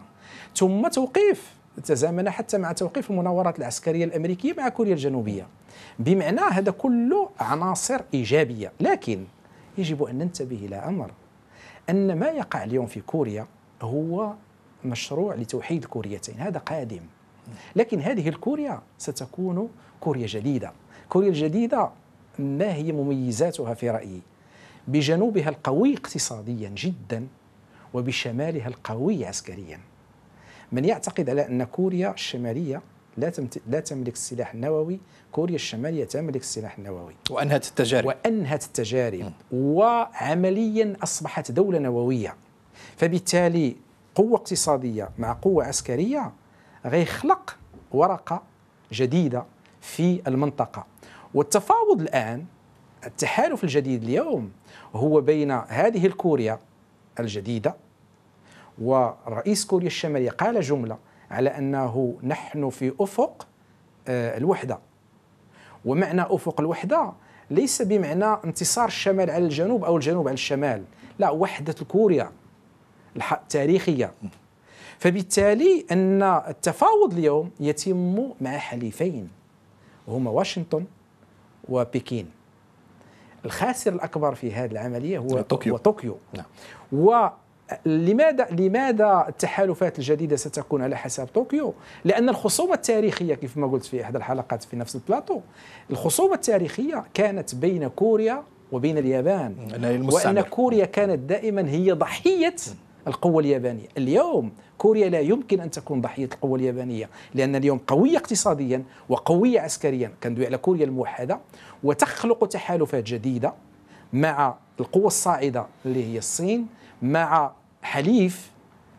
ثم توقيف تزامن حتى مع توقيف المناورات العسكرية الأمريكية مع كوريا الجنوبية بمعنى هذا كله عناصر إيجابية لكن يجب أن ننتبه إلى أمر أن ما يقع اليوم في كوريا هو مشروع لتوحيد الكوريتين هذا قادم لكن هذه الكوريا ستكون كوريا جديدة كوريا الجديدة ما هي مميزاتها في رأيي بجنوبها القوي اقتصاديا جدا وبشمالها القوي عسكريا من يعتقد على أن كوريا الشمالية لا لا تملك السلاح النووي كوريا الشمالية تملك السلاح النووي وأنهت التجارب وأنهت التجارب وعمليا أصبحت دولة نووية فبالتالي قوة اقتصادية مع قوة عسكرية غيخلق ورقة جديدة في المنطقة والتفاوض الآن التحالف الجديد اليوم هو بين هذه الكوريا الجديدة ورئيس كوريا الشمالية قال جملة على أنه نحن في أفق آه، الوحدة ومعنى أفق الوحدة ليس بمعنى انتصار الشمال على الجنوب أو الجنوب على الشمال لا وحدة كوريا التاريخية فبالتالي أن التفاوض اليوم يتم مع حليفين هما واشنطن وبكين الخاسر الأكبر في هذه العملية هو طوكيو, طوكيو. نعم. لماذا لماذا التحالفات الجديده ستكون على حساب طوكيو؟ لان الخصومه التاريخيه كيف ما قلت في احدى الحلقات في نفس البلاطو الخصومه التاريخيه كانت بين كوريا وبين اليابان يعني وان كوريا كانت دائما هي ضحيه القوة اليابانية اليوم كوريا لا يمكن أن تكون ضحية القوة اليابانية لأن اليوم قوية اقتصاديا وقوية عسكريا كندوي على كوريا الموحدة وتخلق تحالفات جديدة مع القوة الصاعدة اللي هي الصين مع حليف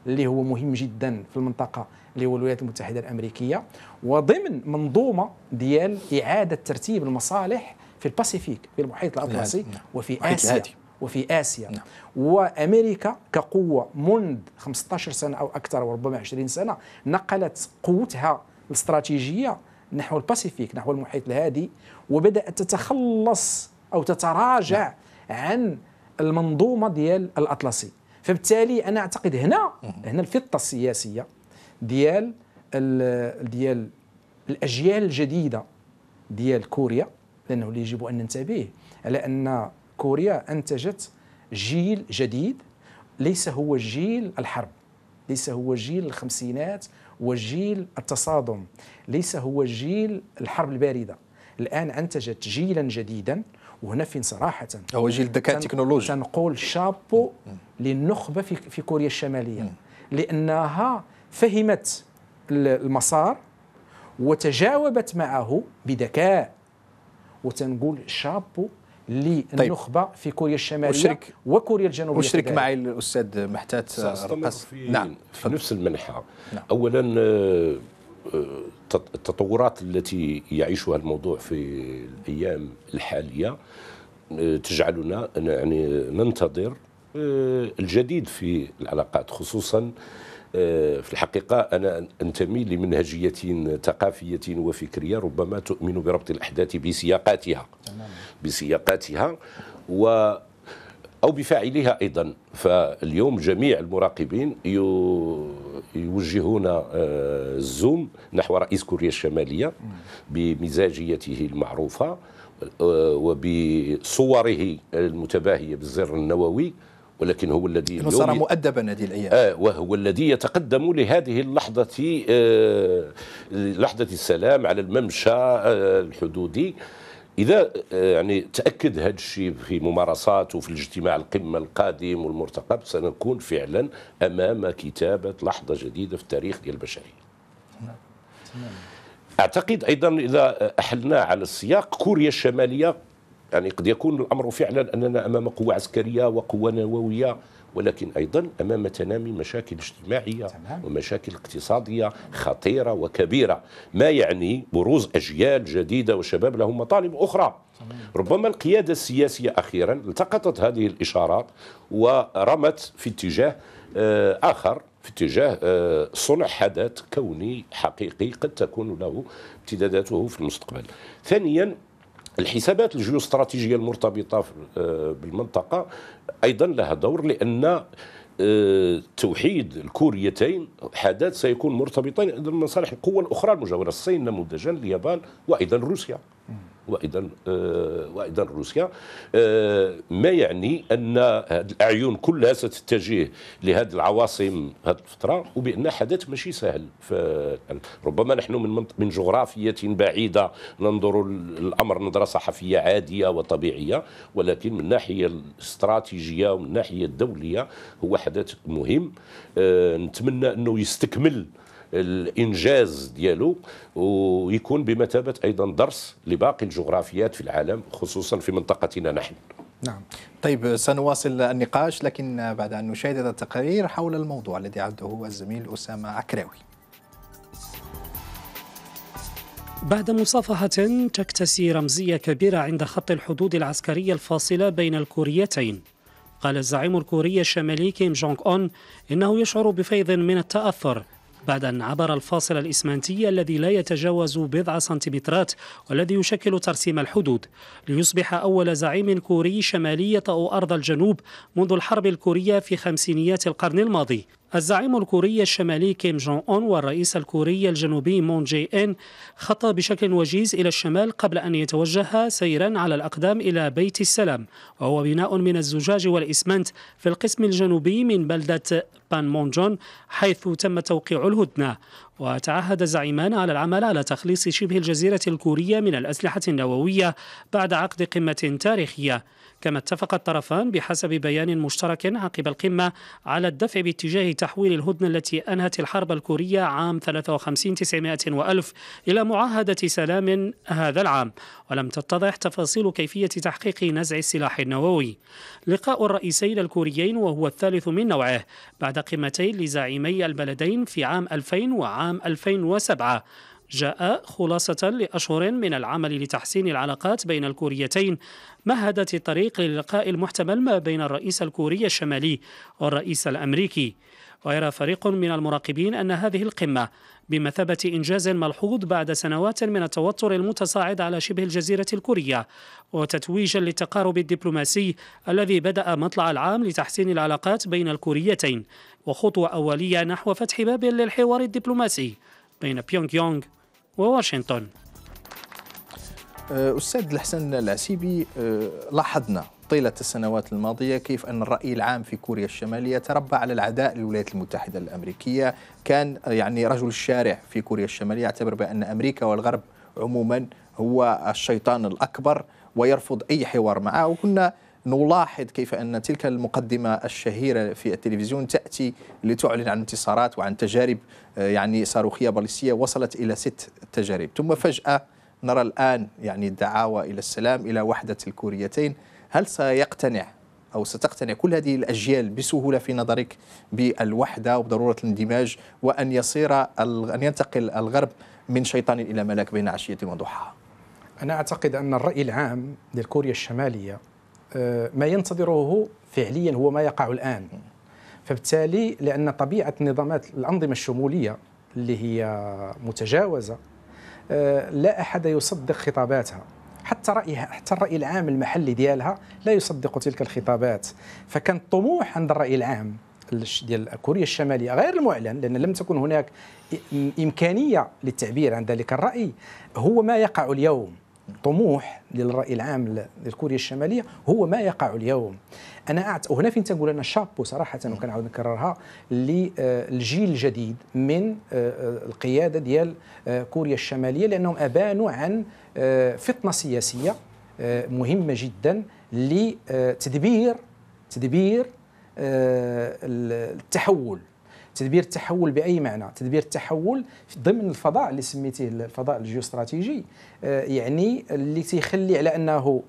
اللي هو مهم جدا في المنطقه اللي هو الولايات المتحده الامريكيه وضمن منظومه ديال اعاده ترتيب المصالح في الباسيفيك في المحيط الاطلسي نعم. وفي اسيا وفي اسيا نعم. وامريكا كقوه منذ 15 سنه او اكثر وربما 20 سنه نقلت قوتها الاستراتيجيه نحو الباسيفيك نحو المحيط الهادي وبدات تتخلص او تتراجع نعم. عن المنظومه ديال الاطلسي فبالتالي انا اعتقد هنا هنا الفطه السياسيه ديال ديال الاجيال الجديده ديال كوريا لانه اللي يجب ان ننتبه على ان كوريا انتجت جيل جديد ليس هو جيل الحرب ليس هو جيل الخمسينات وجيل التصادم ليس هو جيل الحرب البارده الان انتجت جيلا جديدا وهنا فين صراحه هو جيل الذكاء التكنولوجي تنقول شابو للنخبه في, في كوريا الشماليه لانها فهمت المسار وتجاوبت معه بذكاء وتنقول شابو طيب. للنخبه طيب. في كوريا الشماليه وشرك وكوريا الجنوبيه أشرك معي الاستاذ محتات رقص نعم في نفس المنحة نعم. اولا آه، التطورات التي يعيشها الموضوع في الايام الحاليه آه، تجعلنا يعني ننتظر آه، الجديد في العلاقات خصوصا آه، في الحقيقة أنا أنتمي لمنهجية ثقافية وفكرية ربما تؤمن بربط الأحداث بسياقاتها بسياقاتها و أو بفاعلها أيضا فاليوم جميع المراقبين يوجهون آه، الزوم نحو رئيس كوريا الشمالية بمزاجيته المعروفة آه، وبصوره المتباهية بالزر النووي ولكن هو الذي صار مؤدبا هذه الايام آه وهو الذي يتقدم لهذه اللحظه آه لحظه السلام على الممشى آه الحدودي اذا آه، يعني تاكد هذا الشيء في ممارسات وفي الاجتماع القمه القادم والمرتقب سنكون فعلا امام كتابه لحظه جديده في التاريخ ديال البشريه اعتقد ايضا اذا احلنا على السياق كوريا الشماليه يعني قد يكون الامر فعلا اننا امام قوه عسكريه وقوه نوويه ولكن أيضا أمام تنامي مشاكل اجتماعية تمام. ومشاكل اقتصادية خطيرة وكبيرة ما يعني بروز أجيال جديدة وشباب لهم مطالب أخرى ربما القيادة السياسية أخيرا التقطت هذه الإشارات ورمت في اتجاه آه، آخر في اتجاه آه، صنع حدث كوني حقيقي قد تكون له امتداداته في المستقبل ثانيا الحسابات الجيوستراتيجيه المرتبطه آه، بالمنطقه ايضا لها دور لان آه، توحيد الكوريتين حدث سيكون مرتبطا بمصالح القوى الاخرى المجاوره الصين نموذجا اليابان وايضا روسيا وايضا آه، وايضا روسيا آه، ما يعني ان الاعين كلها ستتجه لهذه العواصم هذه الفتره وبان حدث ماشي سهل ربما نحن من من جغرافيه بعيده ننظر الامر نظره صحفيه عاديه وطبيعيه ولكن من الناحيه الاستراتيجيه ومن الناحيه الدوليه هو حدث مهم آه، نتمنى انه يستكمل الانجاز ديالو ويكون بمثابه ايضا درس لباقي الجغرافيات في العالم خصوصا في منطقتنا نحن نعم طيب سنواصل النقاش لكن بعد أن نشاهد هذا التقرير حول الموضوع الذي عده الزميل أسامة عكراوي بعد مصافحة تكتسي رمزية كبيرة عند خط الحدود العسكرية الفاصلة بين الكوريتين قال الزعيم الكوري الشمالي كيم جونغ أون إنه يشعر بفيض من التأثر بعد أن عبر الفاصل الإسمنتي الذي لا يتجاوز بضع سنتيمترات والذي يشكل ترسيم الحدود ليصبح أول زعيم كوري شمالي يطأ أرض الجنوب منذ الحرب الكورية في خمسينيات القرن الماضي الزعيم الكوري الشمالي كيم جون أون والرئيس الكوري الجنوبي مون جي إن خطا بشكل وجيز إلى الشمال قبل أن يتوجه سيرا على الأقدام إلى بيت السلام وهو بناء من الزجاج والإسمنت في القسم الجنوبي من بلدة بان جون حيث تم توقيع الهدنة وتعهد الزعيمان على العمل على تخليص شبه الجزيرة الكورية من الأسلحة النووية بعد عقد قمة تاريخية كما اتفق الطرفان بحسب بيان مشترك عقب القمة على الدفع باتجاه تحويل الهدنة التي أنهت الحرب الكورية عام 53 900 وألف إلى معاهدة سلام هذا العام ولم تتضح تفاصيل كيفية تحقيق نزع السلاح النووي لقاء الرئيسين الكوريين وهو الثالث من نوعه بعد قمتين لزعيمي البلدين في عام 2000 وعام 2007 جاء خلاصة لأشهر من العمل لتحسين العلاقات بين الكوريتين مهدت الطريق للقاء المحتمل ما بين الرئيس الكوري الشمالي والرئيس الأمريكي ويرى فريق من المراقبين أن هذه القمة بمثابة إنجاز ملحوظ بعد سنوات من التوتر المتصاعد على شبه الجزيرة الكورية وتتويجا للتقارب الدبلوماسي الذي بدأ مطلع العام لتحسين العلاقات بين الكوريتين وخطوة أولية نحو فتح باب للحوار الدبلوماسي بين بيونغ يونغ وواشنطن أه، أستاذ الحسن العسيبي أه، لاحظنا طيلة السنوات الماضية كيف أن الرأي العام في كوريا الشمالية تربى على العداء للولايات المتحدة الأمريكية كان أه، يعني رجل الشارع في كوريا الشمالية يعتبر بأن أمريكا والغرب عموما هو الشيطان الأكبر ويرفض أي حوار معه وكنا نلاحظ كيف أن تلك المقدمة الشهيرة في التلفزيون تأتي لتعلن عن انتصارات وعن تجارب آه، يعني صاروخية باليستية وصلت إلى ست تجارب ثم فجأة نرى الآن يعني الدعاوى إلى السلام إلى وحدة الكوريتين هل سيقتنع أو ستقتنع كل هذه الأجيال بسهولة في نظرك بالوحدة وبضروره الاندماج وأن يصير أن ينتقل الغرب من شيطان إلى ملاك بين عشية وضحاها أنا أعتقد أن الرأي العام للكوريا الشمالية آه، ما ينتظره فعليا هو ما يقع الآن فبالتالي لأن طبيعة النظامات الأنظمة الشمولية اللي هي متجاوزة آه، لا أحد يصدق خطاباتها حتى رأيها حتى الرأي العام المحلي ديالها لا يصدق تلك الخطابات فكان الطموح عند الرأي العام ديال كوريا الشمالية غير المعلن لأن لم تكن هناك إمكانية للتعبير عن ذلك الرأي هو ما يقع اليوم طموح للراي العام لكوريا الشماليه هو ما يقع اليوم انا أعت... وهنا فين تنقول انا شابو صراحه وكنعاود نكررها للجيل آه، الجديد من آه، آه، القياده ديال كوريا الشماليه لانهم ابانوا عن فطنه سياسيه مهمه جدا لتدبير تدبير التحول تدبير التحول باي معنى تدبير التحول ضمن الفضاء اللي سميتيه الفضاء الجيوستراتيجي آه، يعني اللي تيخلي على انه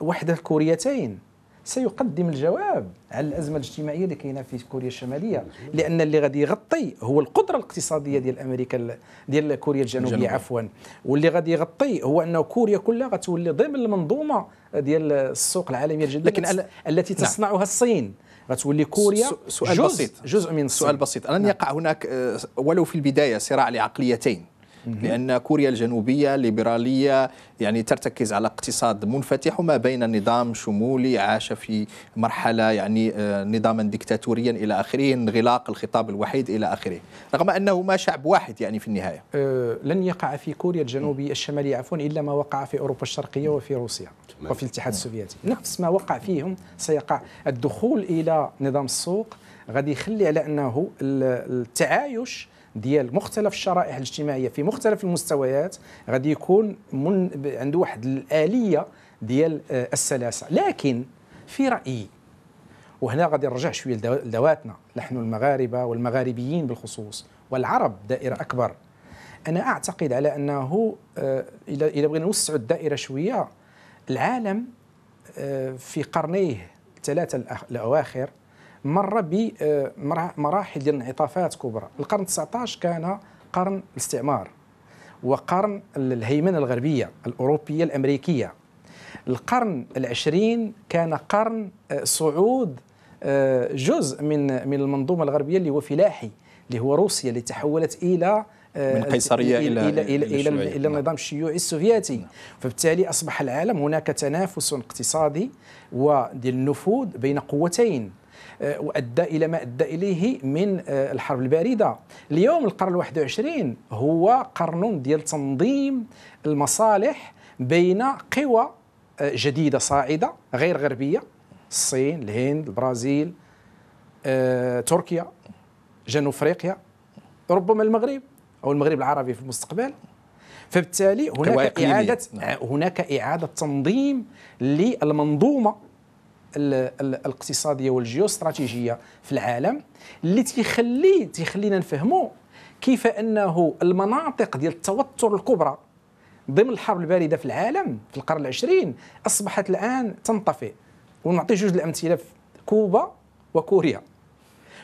وحده الكوريتين سيقدم الجواب على الازمه الاجتماعيه اللي كاينه في كوريا الشماليه لان اللي غادي يغطي هو القدره الاقتصاديه ديال امريكا ديال كوريا الجنوبيه الجنوبي. عفوا واللي غادي يغطي هو انه كوريا كلها غتولي ضمن المنظومه ديال السوق العالمية الجديدة لكن التي نعم. تصنعها الصين غتولي كوريا سؤال جزء بسيط جزء من الصين سؤال بسيط نعم. يقع هناك آه، ولو في البدايه صراع لعقليتين لأن كوريا الجنوبية ليبرالية يعني ترتكز على اقتصاد منفتح وما بين نظام شمولي عاش في مرحلة يعني آه، نظاما ديكتاتوريا إلى آخره انغلاق الخطاب الوحيد إلى آخره رغم أنهما شعب واحد يعني في النهاية أه لن يقع في كوريا الجنوبية الشمالية عفوا إلا ما وقع في أوروبا الشرقية وفي روسيا وفي الاتحاد السوفيتي نفس ما وقع فيهم سيقع الدخول إلى نظام السوق غادي يخلي على انه التعايش ديال مختلف الشرائح الاجتماعيه في مختلف المستويات غادي يكون من عنده واحد الاليه ديال آه، السلاسه لكن في رايي وهنا غادي نرجع شويه لذواتنا نحن المغاربه والمغاربيين بالخصوص والعرب دائره اكبر انا اعتقد على انه آه، اذا بغينا نوسعوا الدائره شويه العالم آه، في قرنيه الثلاثه الاواخر مر بمراحل آه، ديال انعطافات كبرى القرن 19 كان قرن الاستعمار وقرن الهيمنه الغربيه الاوروبيه الامريكيه القرن العشرين كان قرن آه، صعود آه، جزء من من المنظومه الغربيه اللي هو فلاحي اللي هو روسيا اللي تحولت الى من قيصرية إلى إلى إلى, إلى, إلى, إلى نعم. النظام الشيوعي السوفيتي نعم. فبالتالي أصبح العالم هناك تنافس اقتصادي وديال النفوذ بين قوتين آه، وأدى إلى ما أدى إليه من آه، الحرب الباردة اليوم القرن 21 هو قرن ديال تنظيم المصالح بين قوى آه، جديدة صاعدة غير غربية الصين الهند البرازيل تركيا جنوب أفريقيا ربما المغرب أو المغرب العربي في المستقبل فبالتالي هناك إعادة هناك إعادة تنظيم للمنظومة الاقتصاديه والجيوستراتيجيه في العالم اللي تيخلي تيخلينا نفهموا كيف انه المناطق ديال التوتر الكبرى ضمن الحرب البارده في العالم في القرن العشرين اصبحت الان تنطفئ ونعطي جوج الامثله في كوبا وكوريا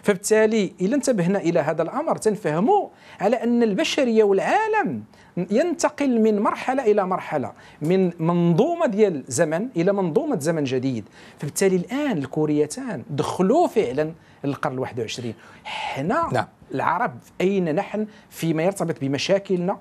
فبالتالي اذا انتبهنا الى هذا الامر تنفهموا على ان البشريه والعالم ينتقل من مرحله الى مرحله من منظومه ديال زمن الى منظومه زمن جديد فبالتالي الان الكوريتان دخلوا فعلا القرن 21 حنا نعم. العرب اين نحن فيما يرتبط بمشاكلنا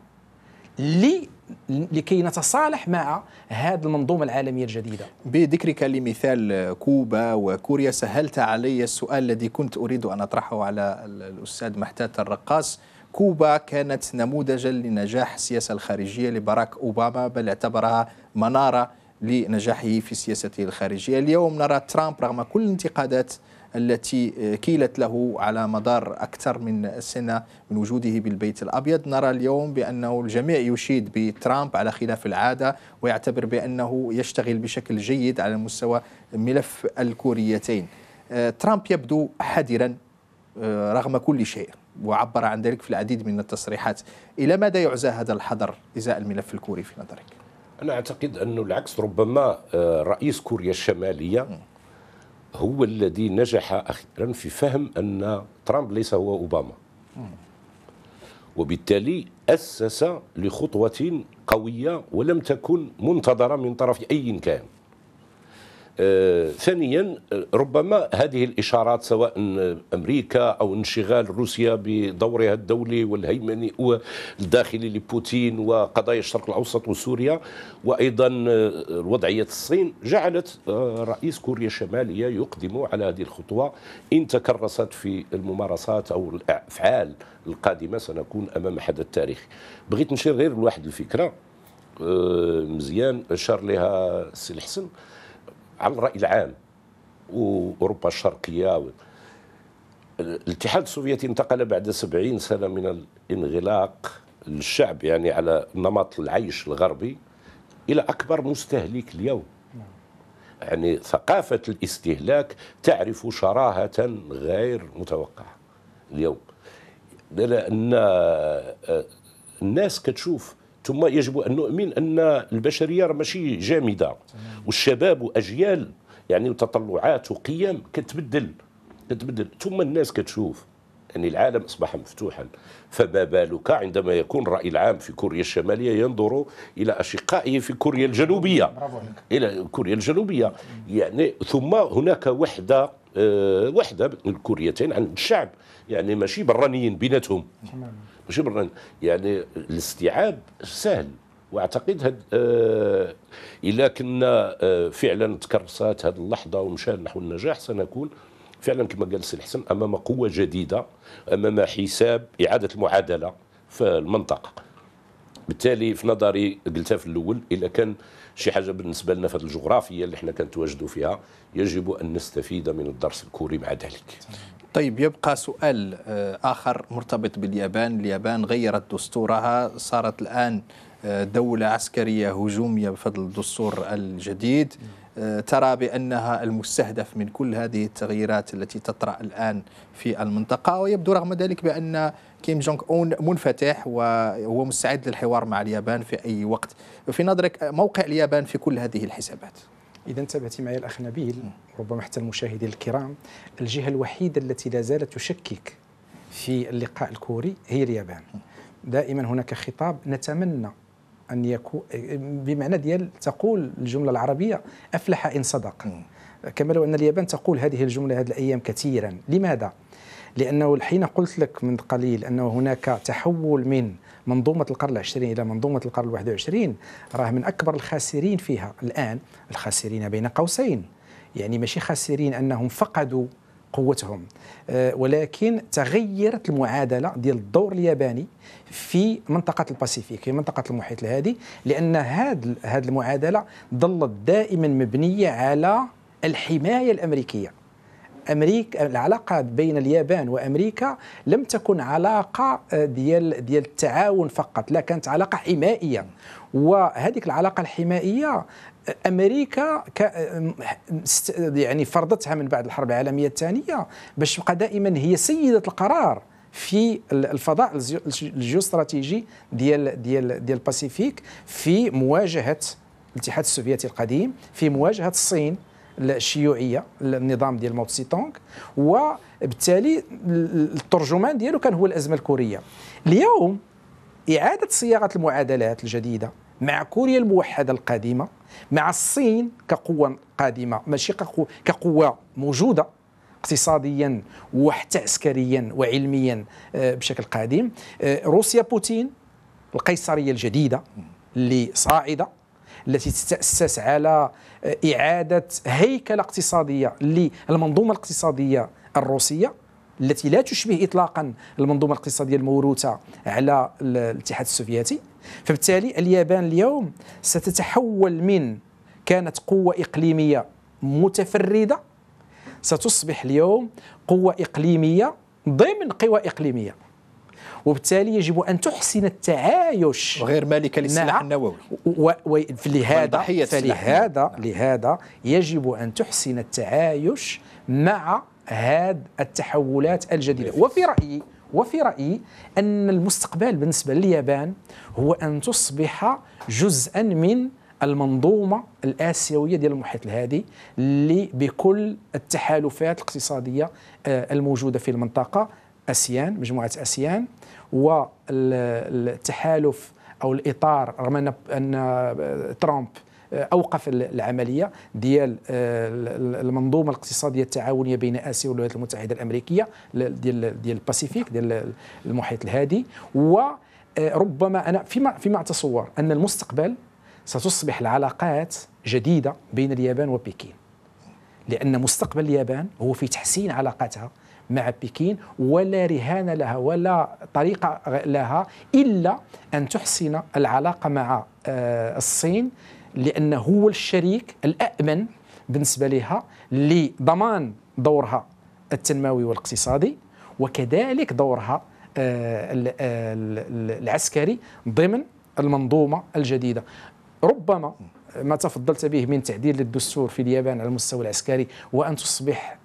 لي لكي نتصالح مع هذه المنظومة العالمية الجديدة بذكرك لمثال كوبا وكوريا سهلت علي السؤال الذي كنت أريد أن أطرحه على الأستاذ محتات الرقاص كوبا كانت نموذجا لنجاح السياسة الخارجية لباراك أوباما بل اعتبرها منارة لنجاحه في سياسته الخارجية اليوم نرى ترامب رغم كل الانتقادات التي كيلت له على مدار أكثر من سنة من وجوده بالبيت الأبيض نرى اليوم بأنه الجميع يشيد بترامب على خلاف العادة ويعتبر بأنه يشتغل بشكل جيد على مستوى ملف الكوريتين آه، ترامب يبدو حذرا آه، رغم كل شيء وعبر عن ذلك في العديد من التصريحات إلى ماذا يعزى هذا الحظر إزاء الملف الكوري في نظرك؟ أنا أعتقد أن العكس ربما آه، رئيس كوريا الشمالية هو الذي نجح أخيرا في فهم أن ترامب ليس هو أوباما وبالتالي أسس لخطوة قوية ولم تكن منتظرة من طرف أي كان آه، ثانيا آه، ربما هذه الاشارات سواء امريكا او انشغال روسيا بدورها الدولي والهيمني والداخلي لبوتين وقضايا الشرق الاوسط وسوريا وايضا آه، وضعيه الصين جعلت رئيس كوريا الشماليه يقدم على هذه الخطوه ان تكرست في الممارسات او الافعال القادمه سنكون امام حدث تاريخي بغيت نشير غير لواحد الفكره مزيان اشار لها السي الحسن على الراي العام واوروبا الشرقيه الاتحاد السوفيتي انتقل بعد 70 سنه من الانغلاق للشعب يعني على نمط العيش الغربي الى اكبر مستهلك اليوم يعني ثقافه الاستهلاك تعرف شراهه غير متوقعه اليوم لان آه، الناس كتشوف ثم يجب ان نؤمن ان البشريه ماشي جامده والشباب واجيال يعني وتطلعات وقيم كتبدل كتبدل ثم الناس كتشوف يعني العالم اصبح مفتوحا فما بالك عندما يكون الراي العام في كوريا الشماليه ينظر الى اشقائه في كوريا الجنوبيه الى كوريا الجنوبيه يعني ثم هناك وحده آه، وحده من الكوريتين عند الشعب يعني ماشي برانيين بيناتهم جبرا يعني الاستيعاب سهل واعتقد آه، الا آه كنا آه فعلا تكرسات هذه اللحظه ومشان نحو النجاح سنكون فعلا كما قال السي الحسن امام قوه جديده امام حساب اعاده المعادله في المنطقه بالتالي في نظري قلتها في الاول الا كان شي حاجه بالنسبه لنا في هذه الجغرافيا اللي احنا كنتواجدوا فيها يجب ان نستفيد من الدرس الكوري مع ذلك طيب يبقى سؤال آه، آخر مرتبط باليابان اليابان غيرت دستورها صارت الآن آه، دولة عسكرية هجومية بفضل الدستور الجديد آه، ترى بأنها المستهدف من كل هذه التغييرات التي تطرأ الآن في المنطقة ويبدو رغم ذلك بأن كيم جونغ أون منفتح وهو مستعد للحوار مع اليابان في أي وقت في نظرك موقع اليابان في كل هذه الحسابات إذا انتبهتي معي الأخ نبيل ربما حتى المشاهدين الكرام الجهة الوحيدة التي لا زالت تشكك في اللقاء الكوري هي اليابان دائما هناك خطاب نتمنى أن يكون بمعنى ديال تقول الجملة العربية أفلح إن صدق كما لو أن اليابان تقول هذه الجملة هذه الأيام كثيرا لماذا؟ لأنه حين قلت لك من قليل أنه هناك تحول من منظومه القرن العشرين الى منظومه القرن الواحد وعشرين راه من اكبر الخاسرين فيها الان الخاسرين بين قوسين يعني ماشي خاسرين انهم فقدوا قوتهم آه، ولكن تغيرت المعادله ديال الدور الياباني في منطقه الباسيفيك في منطقه المحيط الهادي لان هذه المعادله ظلت دائما مبنيه على الحمايه الامريكيه امريكا العلاقه بين اليابان وامريكا لم تكن علاقه آه، ديال ديال التعاون فقط لا كانت علاقه حمائيه وهذيك العلاقه الحمائيه آه، امريكا آه، يعني فرضتها من بعد الحرب العالميه الثانيه باش تبقى دائما هي سيده القرار في الفضاء الجيوستراتيجي ديال ديال ديال الباسيفيك في مواجهه الاتحاد السوفيتي القديم في مواجهه الصين الشيوعيه النظام ديال ماو تسي تونغ وبالتالي الترجمان ديالو كان هو الازمه الكوريه اليوم اعاده صياغه المعادلات الجديده مع كوريا الموحده القديمه مع الصين كقوه قادمه ماشي كقوه موجوده اقتصاديا وحتى عسكريا وعلميا آه، بشكل قادم آه، روسيا بوتين القيصريه الجديده اللي صاعده التي تتاسس على اعاده هيكله اقتصاديه للمنظومه الاقتصاديه الروسيه التي لا تشبه اطلاقا المنظومه الاقتصاديه الموروثه على الاتحاد السوفيتي فبالتالي اليابان اليوم ستتحول من كانت قوه اقليميه متفرده ستصبح اليوم قوه اقليميه ضمن قوى اقليميه وبالتالي يجب أن تحسن التعايش وغير مالكة للسلاح النووي ولهذا فلهذا نعم. لهذا يجب أن تحسن التعايش مع هذه التحولات الجديدة وفي رأيي وفي رأيي أن المستقبل بالنسبة لليابان هو أن تصبح جزءا من المنظومة الآسيوية ديال المحيط الهادي اللي بكل التحالفات الاقتصادية آه، الموجودة في المنطقة اسيان مجموعه اسيان والتحالف او الاطار رغم ان ان ترامب اوقف العمليه ديال آه، المنظومه الاقتصاديه التعاونيه بين اسيا والولايات المتحده الامريكيه ديال ديال الباسيفيك ديال المحيط الهادي وربما آه، انا فيما فيما اتصور ان المستقبل ستصبح العلاقات جديده بين اليابان وبكين لان مستقبل اليابان هو في تحسين علاقاتها مع بكين ولا رهان لها ولا طريقة لها إلا أن تحسن العلاقة مع آه، الصين لأنه هو الشريك الأأمن بالنسبة لها لضمان دورها التنموي والاقتصادي وكذلك دورها آه، آه، العسكري ضمن المنظومة الجديدة ربما ما تفضلت به من تعديل للدستور في اليابان على المستوى العسكري وأن تصبح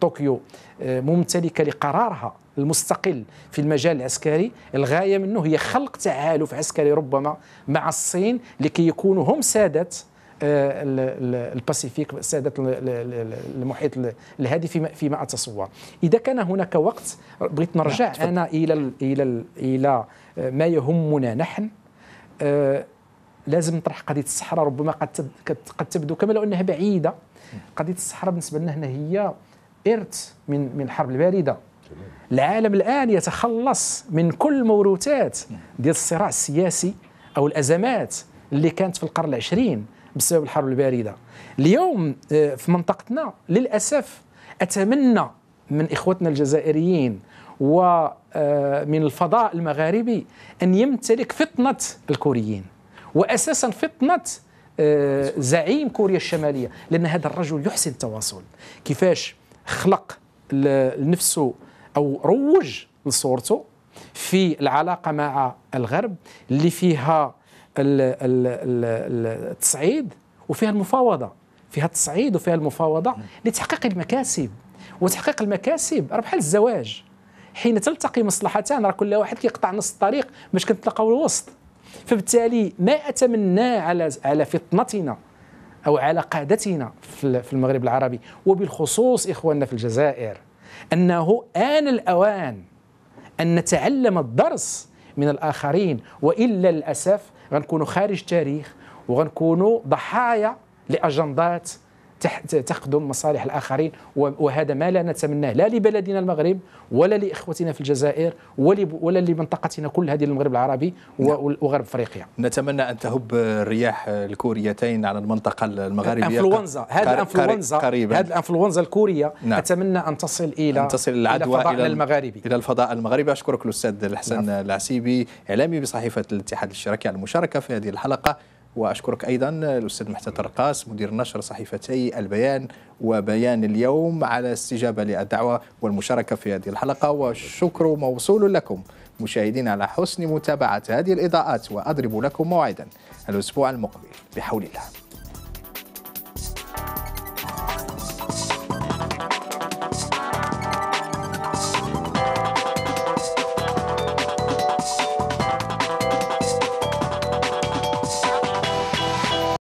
طوكيو آه، ممتلكة لقرارها المستقل في المجال العسكري الغاية منه هي خلق تعالف عسكري ربما مع الصين لكي يكونوا هم سادة آه، الباسيفيك سادة المحيط الهادي فيما فيما اتصور اذا كان هناك وقت بغيت نرجع انا الى الى الى آه، ما يهمنا نحن لازم نطرح قضيه الصحراء ربما قد قد تبدو كما لو انها بعيده قضيه الصحراء بالنسبه لنا هنا هي ارث من من الحرب البارده العالم الان يتخلص من كل الموروثات ديال الصراع السياسي او الازمات اللي كانت في القرن العشرين بسبب الحرب البارده اليوم آه، في منطقتنا للاسف اتمنى من اخوتنا الجزائريين ومن آه، الفضاء المغاربي ان يمتلك فطنه الكوريين واساسا فطنه آه، زعيم كوريا الشماليه لان هذا الرجل يحسن التواصل كيفاش خلق لنفسه او روج لصورته في العلاقه مع الغرب اللي فيها التصعيد وفيها المفاوضه فيها التصعيد وفيها المفاوضه لتحقيق المكاسب وتحقيق المكاسب راه بحال الزواج حين تلتقي مصلحتان راه كل واحد كيقطع نص الطريق باش كنتلاقاو الوسط فبالتالي ما أتمناه على على فطنتنا أو على قادتنا في المغرب العربي وبالخصوص إخواننا في الجزائر أنه آن الأوان أن نتعلم الدرس من الآخرين وإلا للأسف غنكونوا خارج تاريخ وغنكونوا ضحايا لأجندات تخدم مصالح الآخرين وهذا ما لا نتمناه لا لبلدنا المغرب ولا لإخوتنا في الجزائر ولا لمنطقتنا كل هذه المغرب العربي نعم. وغرب أفريقيا نتمنى أن تهب الرياح الكوريتين على المنطقة المغربية الانفلونزا هذا الانفلونزا هذه هذا الانفلونزا الكورية نعم. أتمنى أن تصل إلى أن تصل العدوى إلى الفضاء المغاربي إلى الفضاء المغربي أشكرك الأستاذ الحسن نعم. العسيبي إعلامي بصحيفة الاتحاد الاشتراكي على المشاركة في هذه الحلقة واشكرك ايضا الاستاذ محتاط رقاص مدير نشر صحيفتي البيان وبيان اليوم على الاستجابه للدعوه والمشاركه في هذه الحلقه والشكر موصول لكم مشاهدينا على حسن متابعه هذه الاضاءات واضرب لكم موعدا الاسبوع المقبل بحول الله